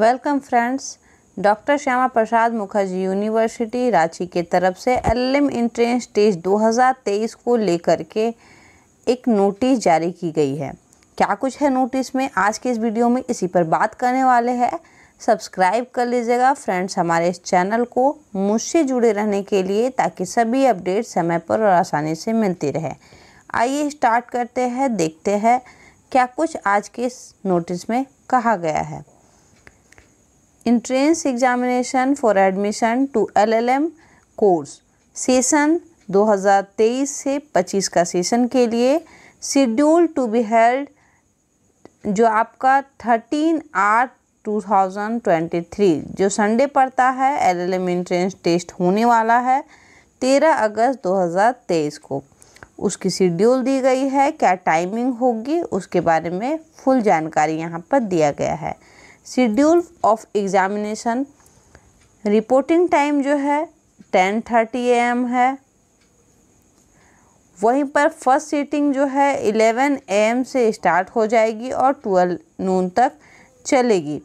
welcome friends doctor Shyama Prasad Mukherjee university Ranchi के तरफ से एलएम इंट्रेंस टेस्ट 2023 को लेकर के एक नोटिस जारी की गई है क्या कुछ है नोटिस में आज के इस वीडियो में इसी पर बात करने वाले हैं सब्सक्राइब कर लीजिएगा फ्रेंड्स हमारे इस चैनल को मुझसे जुड़े रहने के लिए ताकि सभी अपडेट समय पर और आसानी से मिलती रहे आइए स्टार्ट करते हैं देखते हैं क्या कुछ आज के इस नोटिस में कहा गया है entrance examination for admission to LLM course session 2023 से 25 का सेशन के लिए शेड्यूल टू बी हेल्ड जो आपका 13 आठ 2023 जो संडे पड़ता है एलएलएम इंट्रेंस टेस्ट होने वाला है 13 अगस्त 2023 को उसकी शेड्यूल दी गई है क्या टाइमिंग होगी उसके बारे में फुल जानकारी यहाँ पर दिया गया है schedule of examination reporting time जो है टेन थर्टी ए एम है वहीं पर फर्स्ट सीटिंग जो है इलेवन ए एम से स्टार्ट हो जाएगी और ट्वेल्व नून तक चलेगी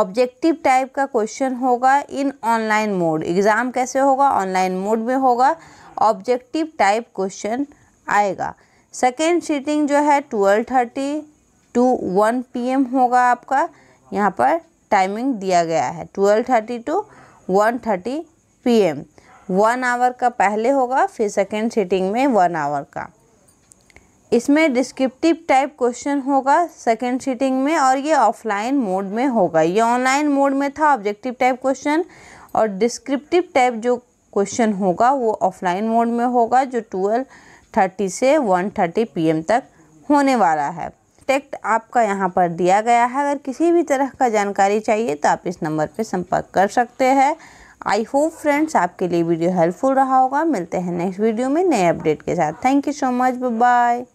ऑब्जेक्टिव टाइप का क्वेश्चन होगा इन ऑनलाइन मोड एग्ज़ाम कैसे होगा ऑनलाइन मोड में होगा ऑब्जेक्टिव टाइप क्वेश्चन आएगा सेकेंड सीटिंग जो है twelve thirty to one P होगा आपका यहाँ पर टाइमिंग दिया गया है twelve thirty to one thirty P M one hour का पहले होगा फिर सेकेंड सीटिंग में वन आवर का इसमें डिस्क्रिप्टिव टाइप क्वेश्चन होगा सेकेंड सीटिंग में और ये ऑफलाइन मोड में होगा ये ऑनलाइन मोड में था ऑब्जेक्टिव टाइप क्वेश्चन और डिस्क्रिप्टिव टाइप जो क्वेश्चन होगा वो ऑफलाइन मोड में होगा जो ट्वेल्व थर्टी से वन थर्टी पी तक होने वाला है कॉन्टैक्ट आपका यहाँ पर दिया गया है अगर किसी भी तरह का जानकारी चाहिए तो आप इस नंबर पर संपर्क कर सकते हैं आई होप फ्रेंड्स आपके लिए वीडियो हेल्पफुल रहा होगा मिलते हैं नेक्स्ट वीडियो में नए अपडेट के साथ thank you so much bye